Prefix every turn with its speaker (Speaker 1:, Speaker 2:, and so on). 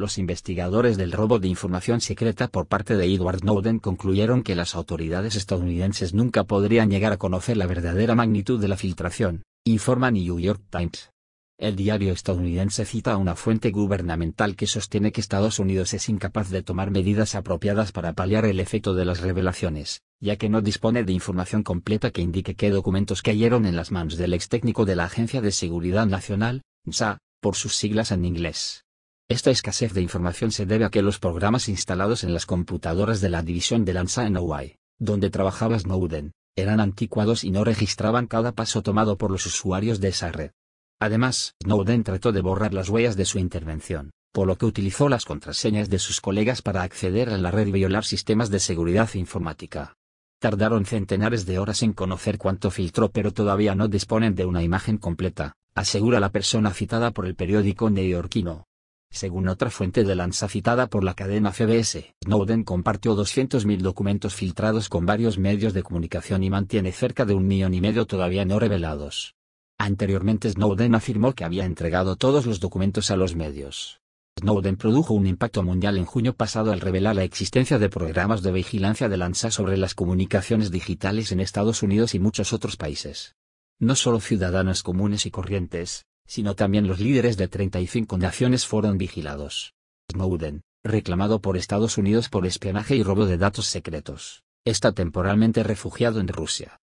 Speaker 1: Los investigadores del robo de información secreta por parte de Edward Snowden concluyeron que las autoridades estadounidenses nunca podrían llegar a conocer la verdadera magnitud de la filtración, informa New York Times. El diario estadounidense cita a una fuente gubernamental que sostiene que Estados Unidos es incapaz de tomar medidas apropiadas para paliar el efecto de las revelaciones, ya que no dispone de información completa que indique qué documentos cayeron en las manos del ex técnico de la Agencia de Seguridad Nacional, NSA, por sus siglas en inglés. Esta escasez de información se debe a que los programas instalados en las computadoras de la división de Lanza en Hawaii, donde trabajaba Snowden, eran anticuados y no registraban cada paso tomado por los usuarios de esa red. Además, Snowden trató de borrar las huellas de su intervención, por lo que utilizó las contraseñas de sus colegas para acceder a la red y violar sistemas de seguridad informática. Tardaron centenares de horas en conocer cuánto filtró pero todavía no disponen de una imagen completa, asegura la persona citada por el periódico neoyorquino. Según otra fuente de Lanza citada por la cadena CBS, Snowden compartió 200.000 documentos filtrados con varios medios de comunicación y mantiene cerca de un millón y medio todavía no revelados. Anteriormente Snowden afirmó que había entregado todos los documentos a los medios. Snowden produjo un impacto mundial en junio pasado al revelar la existencia de programas de vigilancia de Lanza sobre las comunicaciones digitales en Estados Unidos y muchos otros países. No solo ciudadanos comunes y corrientes, sino también los líderes de 35 naciones fueron vigilados. Snowden, reclamado por Estados Unidos por espionaje y robo de datos secretos, está temporalmente refugiado en Rusia.